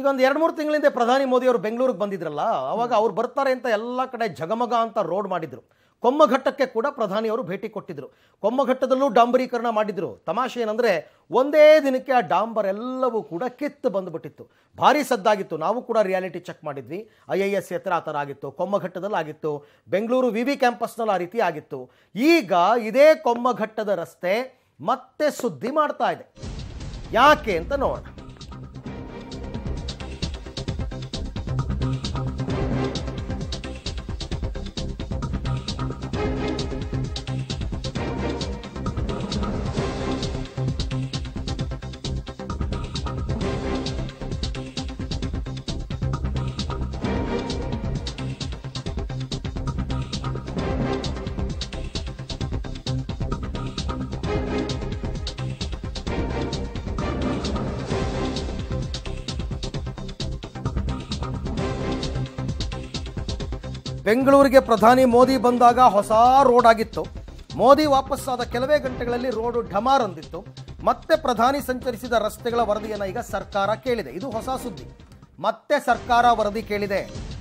ಈಗ ಒಂದು ಎರಡು ಮೂರು ತಿಂಗಳಿಂದ ಪ್ರಧಾನಿ ಮೋದಿ ಅವರು ಬೆಂಗಳೂರಿಗೆ ಬಂದಿದ್ರಲ್ಲ ಅವಾಗ ಅವ್ರು ಬರ್ತಾರೆ ಅಂತ ಎಲ್ಲ ಕಡೆ ಜಗಮಗ ಅಂತ ರೋಡ್ ಮಾಡಿದ್ರು ಕೊಮ್ಮಘಟ್ಟಕ್ಕೆ ಕೂಡ ಪ್ರಧಾನಿ ಅವರು ಭೇಟಿ ಕೊಟ್ಟಿದ್ರು ಕೊಮ್ಮಘಟ್ಟದಲ್ಲೂ ಡಾಂಬರೀಕರಣ ಮಾಡಿದರು ತಮಾಷೆ ಏನಂದರೆ ಒಂದೇ ದಿನಕ್ಕೆ ಆ ಡಾಂಬರ್ ಎಲ್ಲವೂ ಕೂಡ ಕಿತ್ತು ಬಂದುಬಿಟ್ಟಿತ್ತು ಭಾರಿ ಸದ್ದಾಗಿತ್ತು ನಾವು ಕೂಡ ರಿಯಾಲಿಟಿ ಚೆಕ್ ಮಾಡಿದ್ವಿ ಐ ಐ ಎಸ್ ಎತ್ತರ ಆ ಥರ ಆಗಿತ್ತು ಕೊಮ್ಮಘಟ್ಟದಲ್ಲಿ ಆಗಿತ್ತು ಬೆಂಗಳೂರು ವಿ ವಿ ಕ್ಯಾಂಪಸ್ನಲ್ಲಿ ಆ ರೀತಿ ಆಗಿತ್ತು ಈಗ ಇದೇ ಕೊಮ್ಮಘಟ್ಟದ ರಸ್ತೆ ಮತ್ತೆ ಸುದ್ದಿ ಮಾಡ್ತಾ ಇದೆ ಯಾಕೆ ಅಂತ ನೋಡೋಣ ಬೆಂಗಳೂರಿಗೆ ಪ್ರಧಾನಿ ಮೋದಿ ಬಂದಾಗ ಹೊಸ ರೋಡ್ ಆಗಿತ್ತು ಮೋದಿ ವಾಪಸ್ಸಾದ ಕೆಲವೇ ಗಂಟೆಗಳಲ್ಲಿ ರೋಡ್ ಢಮಾರ್ ಅಂದಿತ್ತು ಮತ್ತೆ ಪ್ರಧಾನಿ ಸಂಚರಿಸಿದ ರಸ್ತೆಗಳ ವರದಿಯನ್ನು ಈಗ ಸರ್ಕಾರ ಕೇಳಿದೆ ಇದು ಹೊಸ ಸುದ್ದಿ ಮತ್ತೆ ಸರ್ಕಾರ ವರದಿ ಕೇಳಿದೆ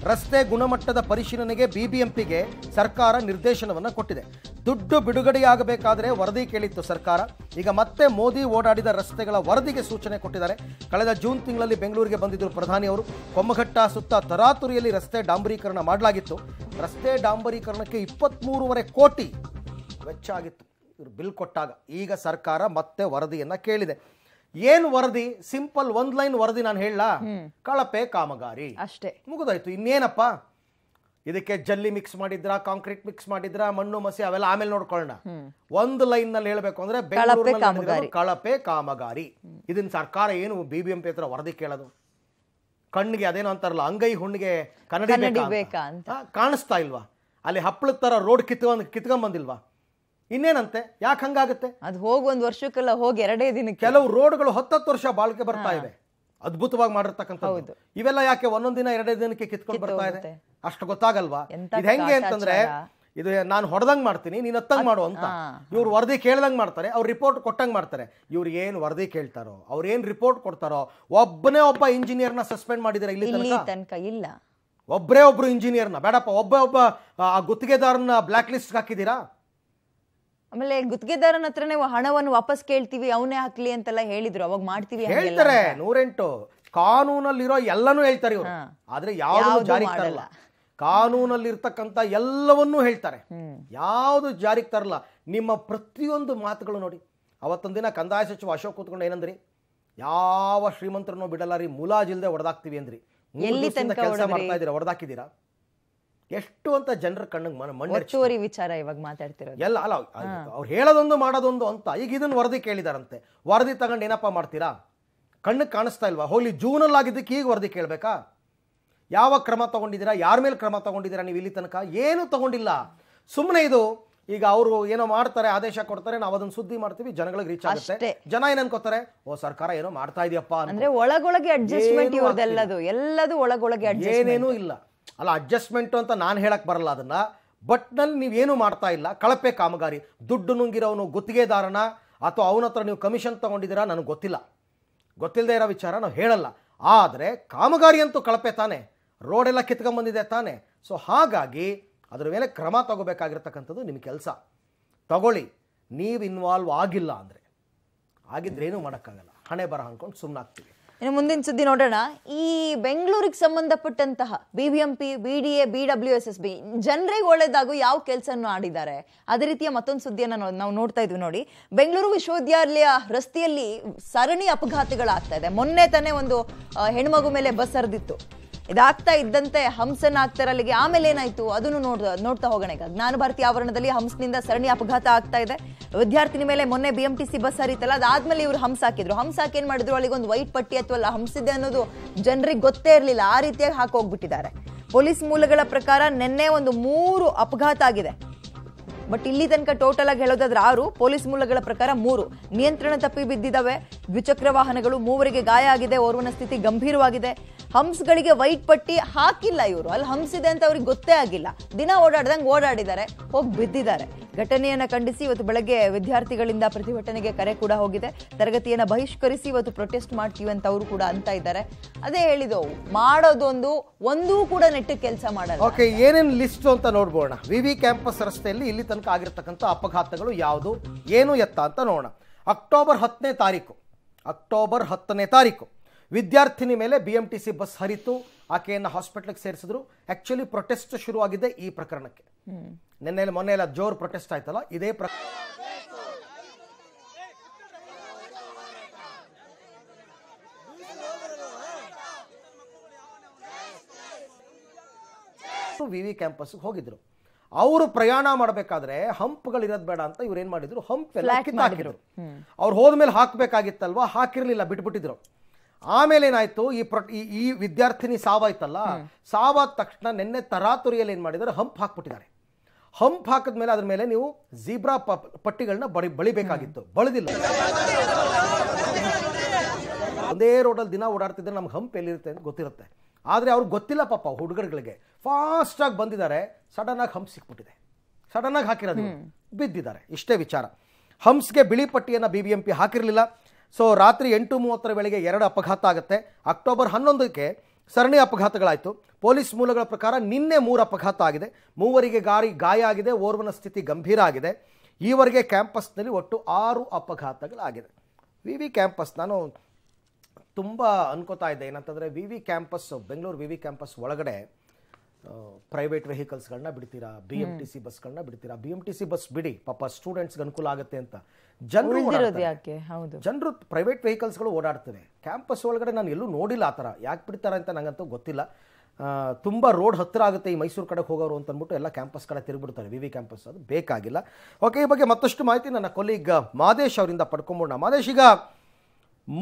ರಸ್ತೆ ಗುಣಮಟ್ಟದ ಪರಿಶೀಲನೆಗೆ ಬಿಬಿಎಂಪಿಗೆ ಸರ್ಕಾರ ನಿರ್ದೇಶನವನ್ನು ಕೊಟ್ಟಿದೆ ದುಡ್ಡು ಬಿಡುಗಡೆಯಾಗಬೇಕಾದರೆ ವರದಿ ಕೇಳಿತ್ತು ಸರ್ಕಾರ ಈಗ ಮತ್ತೆ ಮೋದಿ ಓಡಾಡಿದ ರಸ್ತೆಗಳ ವರದಿಗೆ ಸೂಚನೆ ಕೊಟ್ಟಿದ್ದಾರೆ ಕಳೆದ ಜೂನ್ ತಿಂಗಳಲ್ಲಿ ಬೆಂಗಳೂರಿಗೆ ಬಂದಿದ್ದರು ಪ್ರಧಾನಿ ಅವರು ಕೊಮ್ಮಘಟ್ಟ ಸುತ್ತ ತರಾತುರಿಯಲ್ಲಿ ರಸ್ತೆ ಡಾಂಬರೀಕರಣ ಮಾಡಲಾಗಿತ್ತು ರಸ್ತೆ ಡಾಂಬರೀಕರಣಕ್ಕೆ ಇಪ್ಪತ್ತ್ಮೂರುವರೆ ಕೋಟಿ ವೆಚ್ಚ ಆಗಿತ್ತು ಇವರು ಬಿಲ್ ಕೊಟ್ಟಾಗ ಈಗ ಸರ್ಕಾರ ಮತ್ತೆ ವರದಿಯನ್ನು ಕೇಳಿದೆ ಏನ್ ವರದಿ ಸಿಂಪಲ್ ಒಂದ್ ಲೈನ್ ವರದಿ ನಾನು ಹೇಳ ಕಳಪೆ ಕಾಮಗಾರಿ ಅಷ್ಟೇ ಮುಗಿದಾಯ್ತು ಇನ್ನೇನಪ್ಪ ಇದಕ್ಕೆ ಜಲ್ಲಿ ಮಿಕ್ಸ್ ಮಾಡಿದ್ರ ಕಾಂಕ್ರೀಟ್ ಮಿಕ್ಸ್ ಮಾಡಿದ್ರ ಮಣ್ಣು ಮಸಿ ಅವೆಲ್ಲ ಆಮೇಲೆ ನೋಡ್ಕೊಳ್ಳೋಣ ಒಂದ್ ಲೈನ್ ನಲ್ಲಿ ಹೇಳ್ಬೇಕು ಅಂದ್ರೆ ಬೆಂಗಳೂರಿನಲ್ಲಿ ಕಳಪೆ ಕಾಮಗಾರಿ ಇದನ್ನ ಸರ್ಕಾರ ಏನು ಬಿ ಬಿ ಎಂ ಪಿ ಹತ್ರ ವರದಿ ಕೇಳೋದು ಕಣ್ಣಿಗೆ ಅದೇನೋ ಅಂತಾರಲ್ಲ ಅಂಗೈ ಹುಣ್ಣಿಗೆ ಕನ್ನಡಿ ಕಾಣಿಸ್ತಾ ಇಲ್ವಾ ಅಲ್ಲಿ ಹಪ್ಪಳದ ತರ ರೋಡ್ ಕಿತ್ಕೊಂಡ್ ಕಿತ್ಕೊಂಡ್ ಬಂದಿಲ್ವಾ ಇನ್ನೇನಂತೆ ಯಾಕೆ ಹಂಗಾಗುತ್ತೆ ಅದು ಹೋಗಿ ಒಂದು ವರ್ಷಕ್ಕೆಲ್ಲ ಹೋಗಿ ಎರಡೇ ದಿನಕ್ಕೆ ಕೆಲವು ರೋಡ್ಗಳು ಹತ್ತತ್ತು ವರ್ಷ ಬಾಳಿಕೆ ಬರ್ತಾ ಇವೆ ಅದ್ಭುತವಾಗಿ ಮಾಡಿರ್ತಕ್ಕಂಥ ಇವೆಲ್ಲ ಯಾಕೆ ಒಂದೊಂದ್ ದಿನ ಎರಡೇ ದಿನಕ್ಕೆ ಕಿತ್ಕೊಂಡು ಬರ್ತಾ ಇದೆ ಅಷ್ಟು ಗೊತ್ತಾಗಲ್ವಾ ಇದು ಹೆಂಗೆ ಅಂತಂದ್ರೆ ಇದು ನಾನು ಹೊಡೆದಂಗ್ ಮಾಡ್ತೀನಿ ನೀನ್ ಹತ್ತಂಗ್ ಮಾಡು ಅಂತ ಇವ್ರು ವರದಿ ಕೇಳ್ದಂಗ್ ಮಾಡ್ತಾರೆ ಅವ್ರು ರಿಪೋರ್ಟ್ ಕೊಟ್ಟಂಗ್ ಮಾಡ್ತಾರೆ ಇವ್ರು ಏನು ವರದಿ ಕೇಳ್ತಾರೋ ಅವ್ರು ಏನು ರಿಪೋರ್ಟ್ ಕೊಡ್ತಾರೋ ಒಬ್ಬನೇ ಒಬ್ಬ ಇಂಜಿನಿಯರ್ನ ಸಸ್ಪೆಂಡ್ ಮಾಡಿದಾರೆ ಇಲ್ಲಿ ತನಕ ಇಲ್ಲ ಒಬ್ಬರೇ ಒಬ್ರು ಇಂಜಿನಿಯರ್ನ ಬೇಡಪ್ಪ ಒಬ್ಬ ಒಬ್ಬ ಆ ಗುತ್ತಿಗೆದಾರನ ಬ್ಲಾಕ್ ಲಿಸ್ಟ್ ಹಾಕಿದ್ದೀರಾ ಆಮೇಲೆ ಗುತ್ತಿಗೆದಾರನ ಹತ್ರನೇ ಹಣವನ್ನು ವಾಪಸ್ ಕೇಳ್ತೀವಿ ಅವನೇ ಹಾಕ್ಲಿ ಅಂತೆಲ್ಲ ಹೇಳಿದ್ರು ಅವಾಗ ಮಾಡ್ತೀವಿ ಹೇಳ್ತಾರೆ ನೂರೆಂಟು ಕಾನೂನಲ್ಲಿರೋ ಎಲ್ಲನೂ ಹೇಳ್ತಾರೆ ಇವರು ಆದ್ರೆ ಯಾವ್ದು ಜಾರಿಗೆ ತರಲ್ಲ ಇರ್ತಕ್ಕಂತ ಎಲ್ಲವನ್ನೂ ಹೇಳ್ತಾರೆ ಯಾವ್ದು ಜಾರಿಗೆ ತರಲ್ಲ ನಿಮ್ಮ ಪ್ರತಿಯೊಂದು ಮಾತುಗಳು ನೋಡಿ ಅವತ್ತೊಂದಿನ ಕಂದಾಯ ಸಚಿವ ಅಶೋಕ್ ಕೂತ್ಕೊಂಡು ಏನಂದ್ರಿ ಯಾವ ಶ್ರೀಮಂತರನ್ನು ಬಿಡಲ್ಲ ರೀ ಮುಲಾಜಿಲ್ದೆ ಹೊಡೆದಾಕ್ತೀವಿ ಅಂದ್ರಿ ಕೆಲಸ ಮಾಡ್ತಾ ಇದ್ದೀರಾ ಹೊಡೆದಾಕಿದ್ದೀರಾ ಎಷ್ಟು ಅಂತ ಜನರ ಕಣ್ಣಿಗೆ ಮನ ವಿಚಾರ ಇವಾಗ ಮಾತಾಡ್ತಿರೋದು ಎಲ್ಲ ಅಲ್ಲ ಅವ್ರು ಹೇಳೋದೊಂದು ಮಾಡೋದೊಂದು ಅಂತ ಈಗ ಇದನ್ನು ವರದಿ ಕೇಳಿದಾರಂತೆ ವರದಿ ತಗೊಂಡು ಏನಪ್ಪ ಮಾಡ್ತೀರಾ ಕಣ್ಣಿಗೆ ಕಾಣಿಸ್ತಾ ಇಲ್ವಾ ಹೋಲಿ ಜೂನಲ್ಲಾಗಿದ್ದಕ್ಕೆ ಈಗ ವರದಿ ಕೇಳಬೇಕಾ ಯಾವ ಕ್ರಮ ತೊಗೊಂಡಿದ್ದೀರಾ ಯಾರ ಮೇಲೆ ಕ್ರಮ ತೊಗೊಂಡಿದ್ದೀರಾ ನೀವು ಇಲ್ಲಿ ತನಕ ಏನು ತಗೊಂಡಿಲ್ಲ ಸುಮ್ಮನೆ ಇದು ಈಗ ಅವರು ಏನೋ ಮಾಡ್ತಾರೆ ಆದೇಶ ಕೊಡ್ತಾರೆ ನಾವು ಅದನ್ನ ಸುದ್ದಿ ಮಾಡ್ತೀವಿ ಜನಗಳಿಗೆ ರೀಚ್ ಆಗುತ್ತೆ ಜನ ಏನ್ ಓ ಸರ್ಕಾರ ಏನೋ ಮಾಡ್ತಾ ಇದೆಯಪ್ಪ ಅಂದ್ರೆ ಒಳಗೊಳಗೆ ಅಡ್ಜಸ್ಟ್ಮೆಂಟ್ ಎಲ್ಲದೂ ಎಲ್ಲದು ಒಳಗೊಳಗೆ ಏನೇನೂ ಇಲ್ಲ ಅಲ್ಲ ಅಡ್ಜಸ್ಟ್ಮೆಂಟು ಅಂತ ನಾನು ಹೇಳಕ್ಕೆ ಬರಲ್ಲ ಅದನ್ನು ಬಟ್ನಲ್ಲಿ ನೀವೇನು ಮಾಡ್ತಾ ಇಲ್ಲ ಕಳಪೆ ಕಾಮಗಾರಿ ದುಡ್ಡು ನುಂಗಿರೋನು ಗುತ್ತಿಗೆದಾರನ ಅಥವಾ ಅವನ ಹತ್ರ ನೀವು ಕಮಿಷನ್ ತೊಗೊಂಡಿದ್ದೀರಾ ನನಗೆ ಗೊತ್ತಿಲ್ಲ ಗೊತ್ತಿಲ್ಲದೆ ಇರೋ ವಿಚಾರ ನಾವು ಹೇಳಲ್ಲ ಆದರೆ ಕಾಮಗಾರಿ ಅಂತೂ ಕಳಪೆ ತಾನೇ ರೋಡೆಲ್ಲ ಕಿತ್ಕೊಂಬಂದಿದೆ ತಾನೇ ಸೊ ಹಾಗಾಗಿ ಅದರ ಮೇಲೆ ಕ್ರಮ ತಗೋಬೇಕಾಗಿರ್ತಕ್ಕಂಥದ್ದು ನಿಮ್ಮ ಕೆಲಸ ತಗೊಳ್ಳಿ ನೀವು ಇನ್ವಾಲ್ವ್ ಆಗಿಲ್ಲ ಅಂದರೆ ಆಗಿದ್ದರೆ ಏನೂ ಮಾಡೋಕ್ಕಾಗಲ್ಲ ಹಣೆ ಬರ ಅಂದ್ಕೊಂಡು ಸುಮ್ಮನಾಗ್ತೀವಿ ಇನ್ನು ಮುಂದಿನ ಸುದ್ದಿ ನೋಡೋಣ ಈ ಬೆಂಗಳೂರಿಗೆ ಸಂಬಂಧಪಟ್ಟಂತಹ B B M P B D A B W S S B ಜನರಿಗೆ ಒಳ್ಳೆದಾಗೂ ಯಾವ ಕೆಲಸವನ್ನು ಆಡಿದ್ದಾರೆ ಅದೇ ರೀತಿಯ ಮತ್ತೊಂದು ಸುದ್ದಿಯನ್ನು ನಾವು ನೋಡ್ತಾ ಇದ್ವಿ ನೋಡಿ ಬೆಂಗಳೂರು ವಿಶ್ವವಿದ್ಯಾಲಯ ರಸ್ತೆಯಲ್ಲಿ ಸರಣಿ ಅಪಘಾತಗಳಾಗ್ತಾ ಇದೆ ಮೊನ್ನೆ ತಾನೇ ಒಂದು ಹೆಣ್ಮಗು ಮೇಲೆ ಬಸ್ ಹರಿದಿತ್ತು ಇದಾಗ್ತಾ ಇದ್ದಂತೆ ಹಂಸನ ಆಗ್ತಾರೆ ಅಲ್ಲಿಗೆ ಆಮೇಲೆ ಏನಾಯ್ತು ಅದನ್ನು ನೋಡ್ ನೋಡ್ತಾ ಹೋಗೋಣ ಈಗ ಜ್ಞಾನ ಭಾರತಿ ಆವರಣದಲ್ಲಿ ಹಂಸನಿಂದ ಸರಣಿ ಅಪಘಾತ ಆಗ್ತಾ ಇದೆ ವಿದ್ಯಾರ್ಥಿನಿ ಮೇಲೆ ಮೊನ್ನೆ B M T C bus ಹರಿತಲ್ಲ ಅದಾದ್ಮೇಲೆ ಇವರು ಹಂಸ ಹಾಕಿದ್ರು ಹಂಸ ಹಾಕಿ ಏನ್ ಮಾಡಿದ್ರು ಅಲ್ಲಿಗೆ ಒಂದು ವೈಟ್ ಪಟ್ಟಿ ಅಥವಾ ಹಂಸಿದೆ ಅನ್ನೋದು ಜನರಿಗೆ ಗೊತ್ತೇ ಇರಲಿಲ್ಲ ಆ ರೀತಿಯಾಗಿ ಹಾಕೋಗ್ಬಿಟ್ಟಿದ್ದಾರೆ ಪೊಲೀಸ್ ಮೂಲಗಳ ಪ್ರಕಾರ ನಿನ್ನೆ ಒಂದು ಮೂರು ಅಪಘಾತ ಆಗಿದೆ ಬಟ್ ಇಲ್ಲಿ ತನಕ ಟೋಟಲ್ ಆಗಿ ಹೇಳೋದಾದ್ರೆ ಆರು ಪೊಲೀಸ್ ಮೂಲಗಳ ಪ್ರಕಾರ ಮೂರು ನಿಯಂತ್ರಣ ತಪ್ಪಿ ಬಿದ್ದಿದ್ದಾವೆ ದ್ವಿಚಕ್ರ ವಾಹನಗಳು ಮೂವರಿಗೆ ಗಾಯ ಆಗಿದೆ ಓರ್ವನ ಸ್ಥಿತಿ ಗಂಭೀರವಾಗಿದೆ ಹಂಸ್ಗಳಿಗೆ ವೈಟ್ ಪಟ್ಟಿ ಹಾಕಿಲ್ಲ ಇವರು ಅಲ್ಲಿ ಹಂಸ್ ಇದೆ ಅಂತ ಅವ್ರಿಗೆ ಗೊತ್ತೇ ಆಗಿಲ್ಲ ದಿನ ಓಡಾಡ್ದಂಗೆ ಓಡಾಡಿದ್ದಾರೆ ಹೋಗಿ ಬಿದ್ದಿದ್ದಾರೆ ಘಟನೆಯನ್ನು ಖಂಡಿಸಿ ಇವತ್ತು ಬೆಳಗ್ಗೆ ವಿದ್ಯಾರ್ಥಿಗಳಿಂದ ಪ್ರತಿಭಟನೆಗೆ ಕರೆ ಕೂಡ ಹೋಗಿದೆ ತರಗತಿಯನ್ನು ಬಹಿಷ್ಕರಿಸಿ ಇವತ್ತು ಪ್ರೊಟೆಸ್ಟ್ ಮಾಡ್ತೀವಿ ಅಂತ ಅವರು ಕೂಡ ಅಂತ ಇದ್ದಾರೆ ಅದೇ ಹೇಳಿದವು ಮಾಡೋದೊಂದು ಒಂದೂ ಕೂಡ ನೆಟ್ಟ ಕೆಲಸ ಮಾಡಲ್ಲ ಓಕೆ ಏನೇನು ಲಿಸ್ಟ್ ಅಂತ ನೋಡ್ಬೋಣ ವಿ ವಿ ಕ್ಯಾಂಪಸ್ ರಸ್ತೆಯಲ್ಲಿ ಇಲ್ಲಿ ತನಕ ಆಗಿರ್ತಕ್ಕಂಥ ಅಪಘಾತಗಳು ಯಾವುದು ಏನು ಎತ್ತ ಅಂತ ನೋಡೋಣ ಅಕ್ಟೋಬರ್ ಹತ್ತನೇ ತಾರೀಕು ಅಕ್ಟೋಬರ್ ಹತ್ತನೇ ತಾರೀಕು ವಿದ್ಯಾರ್ಥಿನಿ ಮೇಲೆ B M T C bus ಹರಿತು ಆಕೆಯನ್ನು ಹಾಸ್ಪಿಟ್ಲಿಗೆ ಸೇರಿಸಿದ್ರು ಆ್ಯಕ್ಚುಲಿ ಪ್ರೊಟೆಸ್ಟ್ ಶುರುವಾಗಿದೆ ಈ ಪ್ರಕರಣಕ್ಕೆ ನಿನ್ನೆ ಮೊನ್ನೆ ಎಲ್ಲ ಜೋರು ಪ್ರೊಟೆಸ್ಟ್ ಆಯ್ತಲ್ಲ ಇದೇ ಪ್ರ ವಿ ವಿ ಕ್ಯಾಂಪಸ್ಗೆ ಹೋಗಿದ್ರು ಅವರು ಪ್ರಯಾಣ ಮಾಡಬೇಕಾದ್ರೆ ಹಂಪ್ಗಳಿರೋದು ಬೇಡ ಅಂತ ಇವ್ರು ಏನ್ ಮಾಡಿದ್ರು ಹಂಪ್ ಎಲ್ಲ ಹಾಕಿದ್ರು ಅವ್ರು ಹೋದ್ಮೇಲೆ ಹಾಕ್ಬೇಕಾಗಿತ್ತಲ್ವಾ ಹಾಕಿರ್ಲಿಲ್ಲ ಬಿಟ್ಬಿಟ್ಟಿದ್ರು ಆಮೇಲೆ ಏನಾಯ್ತು ಈ ಪ್ರ ಈ ವಿದ್ಯಾರ್ಥಿನಿ ಸಾವಾಯ್ತಲ್ಲ ಸಾವಾದ ತಕ್ಷಣ ನಿನ್ನೆ ತರಾತುರಿಯಲ್ಲಿ ಏನು ಮಾಡಿದ್ದಾರೆ ಹಂಪ್ ಹಾಕ್ಬಿಟ್ಟಿದ್ದಾರೆ ಹಂಪ್ ಹಾಕಿದ ಮೇಲೆ ಅದ್ರ ಮೇಲೆ ನೀವು ಜೀಬ್ರಾ ಪಟ್ಟಿಗಳನ್ನ ಬಳಿ ಬಳಿಬೇಕಾಗಿತ್ತು ಬಳದಿಲ್ಲ ಒಂದೇ ರೋಡಲ್ಲಿ ದಿನ ಓಡಾಡ್ತಿದ್ರೆ ನಮ್ಗೆ ಹಂಪ್ ಎಲ್ಲಿರುತ್ತೆ ಅಂತ ಗೊತ್ತಿರುತ್ತೆ ಆದರೆ ಅವ್ರಿಗೆ ಗೊತ್ತಿಲ್ಲ ಪಾಪ ಹುಡುಗರುಗಳಿಗೆ ಫಾಸ್ಟಾಗಿ ಬಂದಿದ್ದಾರೆ ಸಡನ್ನಾಗಿ ಹಂಪ್ ಸಿಕ್ಬಿಟ್ಟಿದೆ ಸಡನ್ನಾಗಿ ಹಾಕಿರೋದು ಬಿದ್ದಿದ್ದಾರೆ ಇಷ್ಟೇ ವಿಚಾರ ಹಂಪ್ಸ್ಗೆ ಬಿಳಿ ಪಟ್ಟಿಯನ್ನು ಬಿ ಬಿ ಎಂ ಪಿ ಹಾಕಿರಲಿಲ್ಲ ಸೊ ರಾತ್ರಿ ಎಂಟು ಮೂವತ್ತರ ವೇಳೆಗೆ ಎರಡು ಅಪಘಾತ ಆಗುತ್ತೆ ಅಕ್ಟೋಬರ್ ಹನ್ನೊಂದಕ್ಕೆ ಸರಣಿ ಅಪಘಾತಗಳಾಯಿತು ಪೊಲೀಸ್ ಮೂಲಗಳ ಪ್ರಕಾರ ನಿನ್ನೆ ಮೂರು ಅಪಘಾತ ಆಗಿದೆ ಮೂವರಿಗೆ ಗಾರಿ ಗಾಯ ಆಗಿದೆ ಓರ್ವನ ಸ್ಥಿತಿ ಗಂಭೀರ ಆಗಿದೆ ಈವರೆಗೆ ಕ್ಯಾಂಪಸ್ನಲ್ಲಿ ಒಟ್ಟು ಆರು ಅಪಘಾತಗಳಾಗಿದೆ ವಿ ವಿ ಕ್ಯಾಂಪಸ್ ನಾನು ತುಂಬ ಅನ್ಕೋತಾ ಇದ್ದೆ ಏನಂತಂದರೆ V V campus Bengaluru V V campus ಒಳಗಡೆ ಪ್ರೈವೇಟ್ ವೆಹಿಕಲ್ಸ್ಗಳನ್ನ ಬಿಡ್ತೀರಾ ಬಿ ಎಂ ಟಿ ಸಿ ಬಸ್ಗಳನ್ನ ಬಿಡ್ತೀರಾ B M T C bus ಬಿಡಿ ಪಾಪ ಸ್ಟೂಡೆಂಟ್ಸ್ಗೆ ಅನುಕೂಲ ಆಗುತ್ತೆ ಅಂತ ಜನರು ಜನರು ಪ್ರೈವೇಟ್ ವೆಹಿಕಲ್ಸ್ಗಳು ಓಡಾಡ್ತವೆ ಕ್ಯಾಂಪಸ್ ಒಳಗಡೆ ನಾನು ಎಲ್ಲೂ ನೋಡಿಲ್ಲ ಆ ಥರ ಯಾಕೆ ಬಿಡ್ತಾರೆ ಅಂತ ನನಗಂತೂ ಗೊತ್ತಿಲ್ಲ ತುಂಬ ರೋಡ್ ಹತ್ತಿರ ಆಗುತ್ತೆ ಈ ಮೈಸೂರು ಕಡೆ ಹೋಗೋರು ಅಂತ ಅಂದ್ಬಿಟ್ಟು ಎಲ್ಲ ಕ್ಯಾಂಪಸ್ ಕಡೆ ತಿರುಗಿಬಿಡ್ತಾರೆ ವಿ ವಿ ಕ್ಯಾಂಪಸ್ ಅದು ಬೇಕಾಗಿಲ್ಲ ಓಕೆ ಈ ಬಗ್ಗೆ ಮತ್ತಷ್ಟು ಮಾಹಿತಿ ನನ್ನ ಕೊಲೀಗ್ ಮಾದೇಶ್ ಅವರಿಂದ ಪಡ್ಕೊಂಬೋಣ ಮಾದೇಶ್ ಈಗ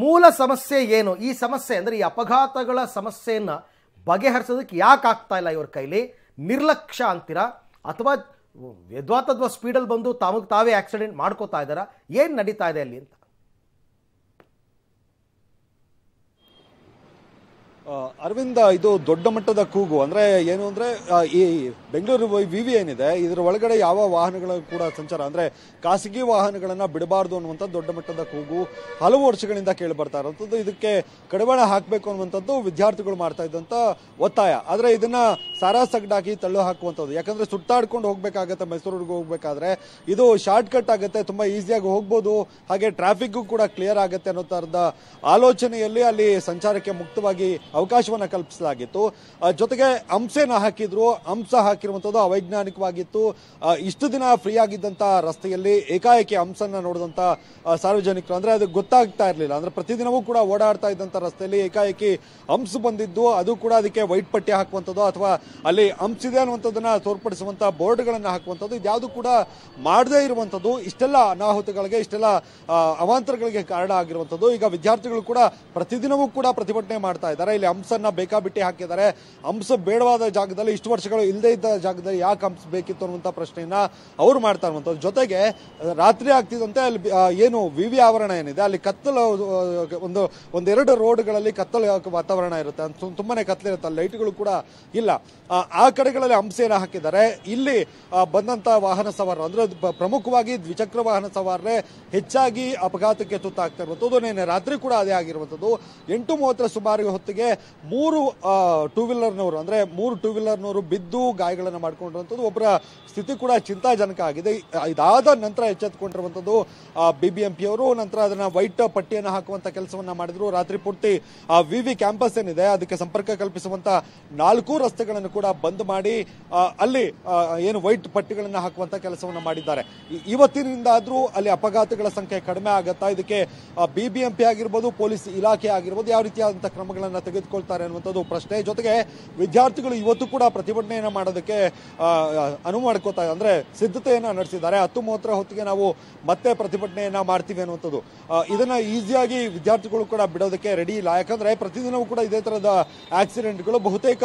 ಮೂಲ ಸಮಸ್ಯೆ ಏನು ಈ ಸಮಸ್ಯೆ ಅಂದರೆ ಈ ಅಪಘಾತಗಳ ಸಮಸ್ಯೆಯನ್ನು ಬಗೆಹರಿಸೋದಕ್ಕೆ ಯಾಕೆ ಆಗ್ತಾ ಇಲ್ಲ ಇವ್ರ ಕೈಲಿ ನಿರ್ಲಕ್ಷ್ಯ ಅಂತೀರಾ ಅಥವಾ ವಿದ್ವಾತದ್ವ ಸ್ಪೀಡಲ್ಲಿ ಬಂದು ತಮಗೆ ತಾವೇ ಆಕ್ಸಿಡೆಂಟ್ ಮಾಡ್ಕೋತಾ ಇದ್ದಾರಾ ಏನು ನಡೀತಾ ಇದೆ ಅಲ್ಲಿ ಅಂತ ಅರವಿಂದ ಇದು ದೊಡ್ಡ ಮಟ್ಟದ ಕೂಗು ಅಂದರೆ ಏನು ಅಂದರೆ ಈ ಬೆಂಗಳೂರು ವಿ ವಿ ಏನಿದೆ ಇದರ ಒಳಗಡೆ ಯಾವ ವಾಹನಗಳ ಕೂಡ ಸಂಚಾರ ಅಂದರೆ ಖಾಸಗಿ ವಾಹನಗಳನ್ನು ಬಿಡಬಾರ್ದು ಅನ್ನುವಂಥ ದೊಡ್ಡ ಮಟ್ಟದ ಕೂಗು ಹಲವು ವರ್ಷಗಳಿಂದ ಕೇಳಿ ಬರ್ತಾ ಇರುವಂಥದ್ದು ಇದಕ್ಕೆ ಕಡಿವಾಣ ಹಾಕಬೇಕು ಅನ್ನುವಂಥದ್ದು ವಿದ್ಯಾರ್ಥಿಗಳು ಮಾಡ್ತಾ ಇದ್ದಂಥ ಒತ್ತಾಯ ಆದರೆ ಇದನ್ನು ಸಾರಾ ಸಗಡಾಕಿ ತಳ್ಳು ಹಾಕುವಂಥದ್ದು ಯಾಕಂದರೆ ಸುತ್ತಾಡ್ಕೊಂಡು ಹೋಗಬೇಕಾಗತ್ತೆ ಮೈಸೂರಿಗೆ ಹೋಗ್ಬೇಕಾದ್ರೆ ಇದು ಶಾರ್ಟ್ ಕಟ್ ಆಗುತ್ತೆ ತುಂಬ ಈಸಿಯಾಗಿ ಹೋಗ್ಬೋದು ಹಾಗೆ ಟ್ರಾಫಿಕ್ಗೂ ಕೂಡ ಕ್ಲಿಯರ್ ಆಗುತ್ತೆ ಅನ್ನೋ ಥರದ ಆಲೋಚನೆಯಲ್ಲಿ ಅಲ್ಲಿ ಸಂಚಾರಕ್ಕೆ ಮುಕ್ತವಾಗಿ ಅವಕಾಶವನ್ನು ಕಲ್ಪಿಸಲಾಗಿತ್ತು ಜೊತೆಗೆ ಅಂಸೆನ ಹಾಕಿದ್ರು ಹಂಸ ಹಾಕಿರುವಂತದ್ದು ಅವೈಜ್ಞಾನಿಕವಾಗಿತ್ತು ಇಷ್ಟು ದಿನ ಫ್ರೀ ಆಗಿದ್ದಂಥ ರಸ್ತೆಯಲ್ಲಿ ಏಕಾಏಕಿ ಹಂಸನ್ನ ನೋಡಿದಂಥ ಸಾರ್ವಜನಿಕರು ಅಂದರೆ ಅದು ಗೊತ್ತಾಗ್ತಾ ಇರಲಿಲ್ಲ ಅಂದರೆ ಪ್ರತಿದಿನವೂ ಕೂಡ ಓಡಾಡ್ತಾ ಇದ್ದಂಥ ರಸ್ತೆಯಲ್ಲಿ ಏಕಾಏಕಿ ಹಂಸ ಬಂದಿದ್ದು ಅದು ಕೂಡ ಅದಕ್ಕೆ ವೈಟ್ ಪಟ್ಟಿ ಹಾಕುವಂಥದ್ದು ಅಥವಾ ಅಲ್ಲಿ ಹಂಸಿದೆ ಅನ್ನುವಂಥದ್ದನ್ನು ತೋರ್ಪಡಿಸುವಂಥ ಬೋರ್ಡ್ಗಳನ್ನು ಹಾಕುವಂಥದ್ದು ಇದ್ಯಾವುದು ಕೂಡ ಮಾಡದೇ ಇರುವಂಥದ್ದು ಇಷ್ಟೆಲ್ಲ ಅನಾಹುತಗಳಿಗೆ ಇಷ್ಟೆಲ್ಲ ಅವಾಂತರಗಳಿಗೆ ಕಾರಣ ಆಗಿರುವಂಥದ್ದು ಈಗ ವಿದ್ಯಾರ್ಥಿಗಳು ಕೂಡ ಪ್ರತಿದಿನವೂ ಕೂಡ ಪ್ರತಿಭಟನೆ ಮಾಡ್ತಾ ಇದ್ದಾರೆ ಇಲ್ಲಿ ಜಾಗದಲ್ಲಿ ಹಂಸನ್ನ ಬೇಕಾಬಿಟ್ಟಿ ಹಾಕಿದ್ದಾರೆ ಹಂಸ ಬೇಡವಾದ ಜಾಗದಲ್ಲಿ ಇಷ್ಟು ವರ್ಷಗಳು ಇಲ್ಲದೇ ಇದ್ದ ಜಾಗದಲ್ಲಿ ಯಾಕೆ ಹಂಸ ಬೇಕಿತ್ತು ಅನ್ನುವಂಥ ಪ್ರಶ್ನೆಯನ್ನ ಅವರು ಮಾಡ್ತಾ ಇರುವಂಥದ್ದು ಜೊತೆಗೆ ರಾತ್ರಿ ಆಗ್ತಿದ್ದಂತೆ ಅಲ್ಲಿ ಏನು ವಿವಿ ಆವರಣ ಏನಿದೆ ಅಲ್ಲಿ ಕತ್ತಲು ಒಂದು ಒಂದೆರಡು ರೋಡ್ಗಳಲ್ಲಿ ಕತ್ತಲು ವಾತಾವರಣ ಇರುತ್ತೆ ತುಂಬಾನೇ ಇರುತ್ತೆ ಲೈಟ್ಗಳು ಕೂಡ ಇಲ್ಲ ಆ ಕಡೆಗಳಲ್ಲಿ ಹಂಸೆಯನ್ನು ಹಾಕಿದ್ದಾರೆ ಇಲ್ಲಿ ಬಂದಂಥ ವಾಹನ ಸವಾರರು ಅಂದ್ರೆ ಪ್ರಮುಖವಾಗಿ ದ್ವಿಚಕ್ರ ವಾಹನ ಸವಾರರೇ ಹೆಚ್ಚಾಗಿ ಅಪಘಾತಕ್ಕೆ ತುತ್ತಾಗ್ತಾ ಇರುವಂಥದ್ದು ನಿನ್ನೆ ರಾತ್ರಿ ಕೂಡ ಅದೇ ಆಗಿರುವಂತದ್ದು ಎಂಟು ಮೂವತ್ತರ ಸುಮಾರು ಹೊತ್ತಿಗೆ ಮೂರು ಟೂ ವೀಲರ್ನವರು ಅಂದರೆ ಮೂರು ಟೂ ವೀಲರ್ನವರು ಬಿದ್ದು ಗಾಯಗಳನ್ನು ಮಾಡಿಕೊಂಡಿರುವಂಥದ್ದು ಒಬ್ಬರ ಸ್ಥಿತಿ ಕೂಡ ಚಿಂತಾಜನಕ ಆಗಿದೆ ಇದಾದ ನಂತರ ಎಚ್ಚೆತ್ತುಕೊಂಡಿರುವಂಥದ್ದು ಬಿ ಬಿ ಎಂ ಪಿ ಅವರು ನಂತರ ಅದನ್ನು ವೈಟ್ ಪಟ್ಟಿಯನ್ನು ಹಾಕುವಂಥ ಕೆಲಸವನ್ನು ಮಾಡಿದ್ರು ರಾತ್ರಿ ಪೂರ್ತಿ ವಿ ವಿ ಕ್ಯಾಂಪಸ್ ಏನಿದೆ ಅದಕ್ಕೆ ಸಂಪರ್ಕ ಕಲ್ಪಿಸುವಂಥ ನಾಲ್ಕು ರಸ್ತೆಗಳನ್ನು ಕೂಡ ಬಂದ್ ಮಾಡಿ ಅಲ್ಲಿ ಏನು ವೈಟ್ ಪಟ್ಟಿಗಳನ್ನು ಹಾಕುವಂಥ ಕೆಲಸವನ್ನು ಮಾಡಿದ್ದಾರೆ ಇವತ್ತಿನಿಂದಾದರೂ ಅಲ್ಲಿ ಅಪಘಾತಗಳ ಸಂಖ್ಯೆ ಕಡಿಮೆ ಆಗುತ್ತಾ ಇದಕ್ಕೆ ಬಿ ಬಿ ಎಂ ಪಿ ಆಗಿರ್ಬೋದು ಪೊಲೀಸ್ ಇಲಾಖೆ ಆಗಿರ್ಬೋದು ಯಾವ ರೀತಿಯಾದಂಥ ಕ್ರಮಗಳನ್ನು ತೆಗೆದು ತೆಗೆದುಕೊಳ್ತಾರೆ ಅನ್ನುವಂಥದ್ದು ಪ್ರಶ್ನೆ ಜೊತೆಗೆ ವಿದ್ಯಾರ್ಥಿಗಳು ಇವತ್ತು ಕೂಡ ಪ್ರತಿಭಟನೆಯನ್ನು ಮಾಡೋದಕ್ಕೆ ಅನುವು ಮಾಡ್ಕೋತಾ ಅಂದರೆ ಸಿದ್ಧತೆಯನ್ನು ನಡೆಸಿದ್ದಾರೆ ಹತ್ತು ಮೂವತ್ತರ ಹೊತ್ತಿಗೆ ನಾವು ಮತ್ತೆ ಪ್ರತಿಭಟನೆಯನ್ನು ಮಾಡ್ತೀವಿ ಅನ್ನುವಂಥದ್ದು ಇದನ್ನು ಈಸಿಯಾಗಿ ವಿದ್ಯಾರ್ಥಿಗಳು ಕೂಡ ಬಿಡೋದಕ್ಕೆ ರೆಡಿ ಇಲ್ಲ ಯಾಕಂದರೆ ಪ್ರತಿದಿನವೂ ಕೂಡ ಇದೇ ಥರದ ಆಕ್ಸಿಡೆಂಟ್ಗಳು ಬಹುತೇಕ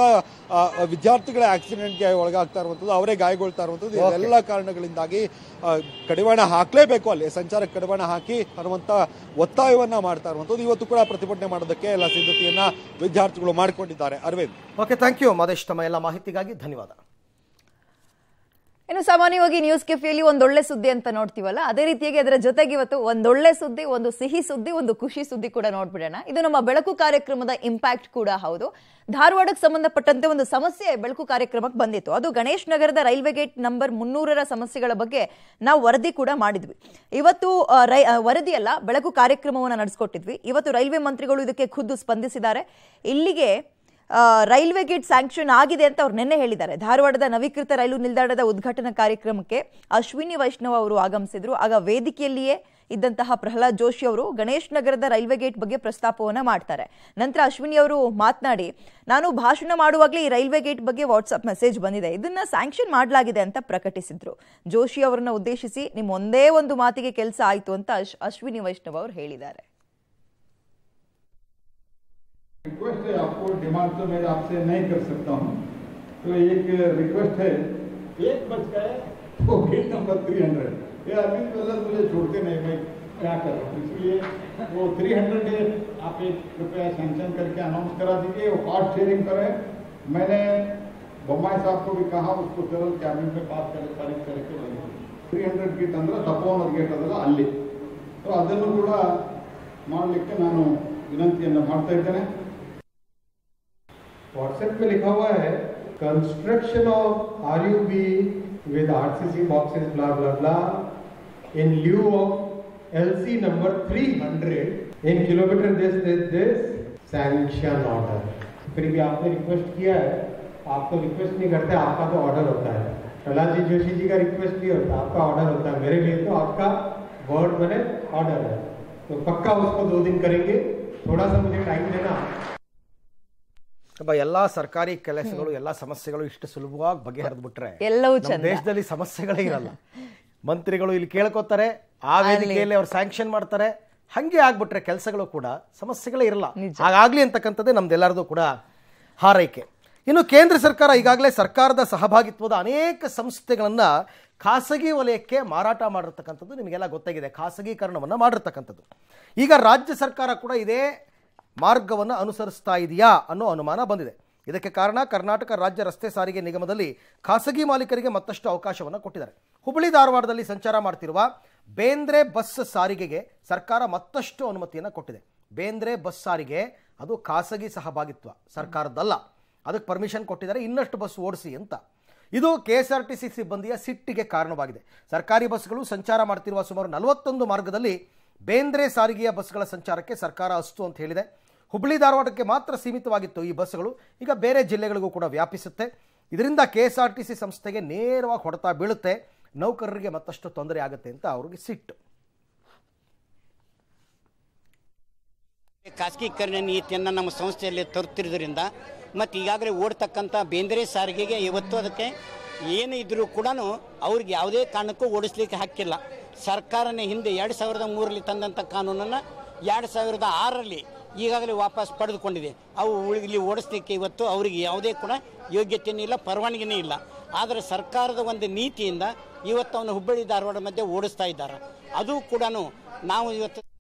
ವಿದ್ಯಾರ್ಥಿಗಳ ಆಕ್ಸಿಡೆಂಟ್ಗೆ ಒಳಗಾಗ್ತಾ ಇರುವಂಥದ್ದು ಅವರೇ ಗಾಯಗೊಳ್ತಾ ಇರುವಂಥದ್ದು ಇದೆಲ್ಲ ಕಾರಣಗಳಿಂದಾಗಿ ಕಡಿವಾಣ ಹಾಕಲೇಬೇಕು ಅಲ್ಲಿ ಸಂಚಾರಕ್ಕೆ ಕಡಿವಾಣ ಹಾಕಿ ಅನ್ನುವಂಥ ಒತ್ತಾಯವನ್ನು ಮಾಡ್ತಾ ಇರುವಂಥದ್ದು ಇವತ್ತು ಕೂಡ ಪ್ರತಿಭಟನೆ ಮಾಡೋದಕ್ಕೆ ಎಲ್ಲ ಸಿದ್ಧತೆಯನ್ನು ವಿದ್ಯಾರ್ಥಿಗಳು ಮಾಡಿಕೊಂಡಿದ್ದಾರೆ Arvind okay thank you Mahesh ತಮ್ಮ ಎಲ್ಲ ಮಾಹಿತಿಗಾಗಿ ಧನ್ಯವಾದ ಇನ್ನು ಸಾಮಾನ್ಯವಾಗಿ ನ್ಯೂಸ್ ಕೆಫೆಯಲ್ಲಿ ಒಂದೊಳ್ಳೆ ಸುದ್ದಿ ಅಂತ ನೋಡ್ತೀವಲ್ಲ ಅದೇ ರೀತಿಯಾಗಿ ಅದರ ಜೊತೆಗೆ ಇವತ್ತು ಒಂದೊಳ್ಳೆ ಸುದ್ದಿ ಒಂದು ಸಿಹಿ ಸುದ್ದಿ ಒಂದು ಖುಷಿ ಸುದ್ದಿ ಕೂಡ ನೋಡ್ಬಿಡೋಣ ಇದು ನಮ್ಮ ಬೆಳಕು ಕಾರ್ಯಕ್ರಮದ ಇಂಪ್ಯಾಕ್ಟ್ ಕೂಡ ಹೌದು ಧಾರವಾಡಕ್ಕೆ ಸಂಬಂಧಪಟ್ಟಂತೆ ಒಂದು ಸಮಸ್ಯೆ ಬೆಳಕು ಕಾರ್ಯಕ್ರಮಕ್ಕೆ ಬಂದಿತ್ತು ಅದು ಗಣೇಶ್ ನಗರದ ರೈಲ್ವೆ ಗೇಟ್ ನಂಬರ್ ಮುನ್ನೂರರ ಸಮಸ್ಯೆಗಳ ಬಗ್ಗೆ ನಾವು ವರದಿ ಕೂಡ ಮಾಡಿದ್ವಿ ಇವತ್ತು ರೈ ವರದಿಯಲ್ಲ ಬೆಳಕು ಕಾರ್ಯಕ್ರಮವನ್ನು ನಡೆಸ್ಕೊಟ್ಟಿದ್ವಿ ಇವತ್ತು ರೈಲ್ವೆ ಮಂತ್ರಿಗಳು ಇದಕ್ಕೆ ಖುದ್ದು ಸ್ಪಂದಿಸಿದ್ದಾರೆ ಇಲ್ಲಿಗೆ ರೈಲ್ವೆ ಗೇಟ್ ಸ್ಯಾಂಕ್ಷನ್ ಆಗಿದೆ ಅಂತ ಅವ್ರು ನಿನ್ನೆ ಹೇಳಿದ್ದಾರೆ ಧಾರವಾಡದ ನವೀಕೃತ ರೈಲು ನಿಲ್ದಾಣದ ಉದ್ಘಾಟನಾ ಕಾರ್ಯಕ್ರಮಕ್ಕೆ ಅಶ್ವಿನಿ ವೈಷ್ಣವ್ ಅವರು ಆಗಮಿಸಿದ್ರು ಆಗ ವೇದಿಕೆಯಲ್ಲಿಯೇ ಇದ್ದಂತಹ ಪ್ರಹ್ಲಾದ್ ಜೋಶಿ ಅವರು ಗಣೇಶ್ ನಗರದ ರೈಲ್ವೆ ಗೇಟ್ ಬಗ್ಗೆ ಪ್ರಸ್ತಾಪವನ್ನು ಮಾಡ್ತಾರೆ ನಂತರ ಅಶ್ವಿನಿ ಅವರು ಮಾತನಾಡಿ ನಾನು ಭಾಷಣ ಮಾಡುವಾಗಲೇ ಈ ರೈಲ್ವೆ ಗೇಟ್ ಬಗ್ಗೆ ವಾಟ್ಸಪ್ ಮೆಸೇಜ್ ಬಂದಿದೆ ಇದನ್ನ ಸ್ಯಾಂಕ್ಷನ್ ಮಾಡಲಾಗಿದೆ ಅಂತ ಪ್ರಕಟಿಸಿದ್ರು ಜೋಶಿ ಅವರನ್ನ ಉದ್ದೇಶಿಸಿ ನಿಮ್ಮ ಒಂದೇ ಒಂದು ಮಾತಿಗೆ ಕೆಲಸ ಆಯಿತು ಅಂತ ಅಶ್ವಿನಿ ವೈಷ್ಣವ್ ಅವರು ಹೇಳಿದ್ದಾರೆ रिक्वेस्ट है आपको डिमांड तो मैं आपसे नहीं कर सकता हूँ तो एक रिक्वेस्ट है एक बच गए तो गेट नंबर थ्री हंड्रेड ये अरविंद मतलब मुझे छोड़ते नहीं मैं क्या कर रहा हूँ इसलिए वो थ्री हंड्रेड आप एक कृपया सेंक्शन करके अनाउंस करा दीजिए वो कॉस्ट शेयरिंग करें मैंने बम्बाई साहब को भी कहा उसको जरूर कैबिनेट में पास करे तारीख करके थ्री हंड्रेड गेट अंदर ತಪೋವನ गेट ಅದಲ್ಲ अली तो ಅದನ್ನು ಕೂಡ ಮಾಡಲಿಕ್ಕೆ ನಾನು ವಿನಂತಿಯನ್ನು ಮಾಡ್ತಾ ಇದ್ದೇನೆ व्हाट्सएप में लिखा हुआ है construction of R U B with R C C boxes in lieu of L C number three hundred in kilometre this this this sanction order फिर भी आपने रिक्वेस्ट किया है आप तो रिक्वेस्ट नहीं करते आपका तो ऑर्डर होता है प्रहलाद जी जोशी जी का रिक्वेस्ट नहीं होता आपका ऑर्डर होता है मेरे लिए तो आपका वर्ड बने ऑर्डर है तो पक्का उसको दो दिन करेंगे थोड़ा सा मुझे टाइम देना ಎಲ್ಲ ಸರ್ಕಾರಿ ಕೆಲಸಗಳು ಎಲ್ಲ ಸಮಸ್ಯೆಗಳು ಇಷ್ಟು ಸುಲಭವಾಗಿ ಬಗೆಹರಿದು ಬಿಟ್ರೆ ಎಲ್ಲವೂ ದೇಶದಲ್ಲಿ ಸಮಸ್ಯೆಗಳೇ ಇರಲ್ಲ ಮಂತ್ರಿಗಳು ಇಲ್ಲಿ ಕೇಳ್ಕೋತಾರೆ ಆ ವೇದಿಕೆಯಲ್ಲಿ ಅವ್ರು ಸ್ಯಾಂಕ್ಷನ್ ಮಾಡ್ತಾರೆ ಹಂಗೆ ಆಗ್ಬಿಟ್ರೆ ಕೆಲಸಗಳು ಕೂಡ ಸಮಸ್ಯೆಗಳೇ ಇರಲ್ಲ ಹಾಗಾಗ್ಲಿ ಅಂತಕ್ಕಂಥದ್ದೇ ನಮ್ದೆಲ್ಲರದು ಕೂಡ ಹಾರೈಕೆ ಇನ್ನು ಕೇಂದ್ರ ಸರ್ಕಾರ ಈಗಾಗಲೇ ಸರ್ಕಾರದ ಸಹಭಾಗಿತ್ವದ ಅನೇಕ ಸಂಸ್ಥೆಗಳನ್ನ ಖಾಸಗಿ ವಲಯಕ್ಕೆ ಮಾರಾಟ ಮಾಡಿರ್ತಕ್ಕಂಥದ್ದು ನಿಮಗೆಲ್ಲ ಗೊತ್ತಾಗಿದೆ ಖಾಸಗೀಕರಣವನ್ನು ಮಾಡಿರ್ತಕ್ಕಂಥದ್ದು ಈಗ ರಾಜ್ಯ ಸರ್ಕಾರ ಕೂಡ ಇದೇ ಮಾರ್ಗವನ್ನು ಅನುಸರಿಸ್ತಾ ಇದೆಯಾ ಅನ್ನೋ ಅನುಮಾನ ಬಂದಿದೆ ಇದಕ್ಕೆ ಕಾರಣ ಕರ್ನಾಟಕ ರಾಜ್ಯ ರಸ್ತೆ ಸಾರಿಗೆ ನಿಗಮದಲ್ಲಿ ಖಾಸಗಿ ಮಾಲೀಕರಿಗೆ ಮತ್ತಷ್ಟು ಅವಕಾಶವನ್ನು ಕೊಟ್ಟಿದ್ದಾರೆ ಹುಬ್ಬಳ್ಳಿ ಧಾರವಾಡದಲ್ಲಿ ಸಂಚಾರ ಮಾಡ್ತಿರುವ ಬೇಂದ್ರೆ ಬಸ್ ಸಾರಿಗೆಗೆ ಸರ್ಕಾರ ಮತ್ತಷ್ಟು ಅನುಮತಿಯನ್ನು ಕೊಟ್ಟಿದೆ ಬೇಂದ್ರೆ ಬಸ್ ಸಾರಿಗೆ ಅದು ಖಾಸಗಿ ಸಹಭಾಗಿತ್ವ ಸರ್ಕಾರದಲ್ಲ ಅದಕ್ಕೆ ಪರ್ಮಿಷನ್ ಕೊಟ್ಟಿದ್ದಾರೆ ಇನ್ನಷ್ಟು ಬಸ್ ಓಡಿಸಿ ಅಂತ ಇದು K S R T C ಸಿಬ್ಬಂದಿಯ ಸಿಟ್ಟಿಗೆ ಕಾರಣವಾಗಿದೆ ಸರ್ಕಾರಿ ಬಸ್ಗಳು ಸಂಚಾರ ಮಾಡ್ತಿರುವ ಸುಮಾರು ನಲವತ್ತೊಂದು ಮಾರ್ಗದಲ್ಲಿ ಬೇಂದ್ರೆ ಸಾರಿಗೆಯ ಬಸ್ಗಳ ಸಂಚಾರಕ್ಕೆ ಸರ್ಕಾರ ಅಸ್ತು ಅಂತ ಹೇಳಿದೆ ಹುಬ್ಬಳ್ಳಿ ಧಾರವಾಡಕ್ಕೆ ಮಾತ್ರ ಸೀಮಿತವಾಗಿತ್ತು ಈ ಬಸ್ಗಳು ಈಗ ಬೇರೆ ಜಿಲ್ಲೆಗಳಿಗೂ ಕೂಡ ವ್ಯಾಪಿಸುತ್ತೆ ಇದರಿಂದ K S R T C ಸಂಸ್ಥೆಗೆ ನೇರವಾಗಿ ಹೊಡೆತ ಬೀಳುತ್ತೆ ನೌಕರರಿಗೆ ಮತ್ತಷ್ಟು ತೊಂದರೆ ಆಗುತ್ತೆ ಅಂತ ಅವ್ರಿಗೆ ಸಿಟ್ಟು ಖಾಸಗೀಕರಣ ನೀತಿಯನ್ನು ನಮ್ಮ ಸಂಸ್ಥೆಯಲ್ಲಿ ತರುತ್ತಿರೋದ್ರಿಂದ ಮತ್ತು ಈಗಾಗಲೇ ಓಡ್ತಕ್ಕಂಥ ಬೇಂದ್ರೆ ಸಾರಿಗೆಗೆ ಇವತ್ತು ಅದಕ್ಕೆ ಏನು ಇದ್ದರೂ ಕೂಡ ಅವ್ರಿಗೆ ಯಾವುದೇ ಕಾರಣಕ್ಕೂ ಓಡಿಸ್ಲಿಕ್ಕೆ ಹಾಕಿಲ್ಲ ಸರ್ಕಾರನೇ ಹಿಂದೆ ಎರಡು ಸಾವಿರದ ಮೂರರಲ್ಲಿ ತಂದಂಥ ಕಾನೂನನ್ನು ಎರಡು ಸಾವಿರದ ಆರರಲ್ಲಿ ಈಗಾಗಲೇ ವಾಪಸ್ ಪಡೆದುಕೊಂಡಿದೆ ಅವು ಇಲ್ಲಿ ಓಡಿಸ್ಲಿಕ್ಕೆ ಇವತ್ತು ಅವರಿಗೆ ಯಾವುದೇ ಕೂಡ ಯೋಗ್ಯತೆಯೂ ಇಲ್ಲ ಪರವಾನಗಿನೇ ಇಲ್ಲ ಆದರೆ ಸರ್ಕಾರದ ಒಂದು ನೀತಿಯಿಂದ ಇವತ್ತು ಅವನು ಹುಬ್ಬಳ್ಳಿ ಧಾರವಾಡ ಮಧ್ಯೆ ಓಡಿಸ್ತಾ ಇದ್ದಾರೆ ಅದು ಕೂಡ ನಾವು ಇವತ್ತು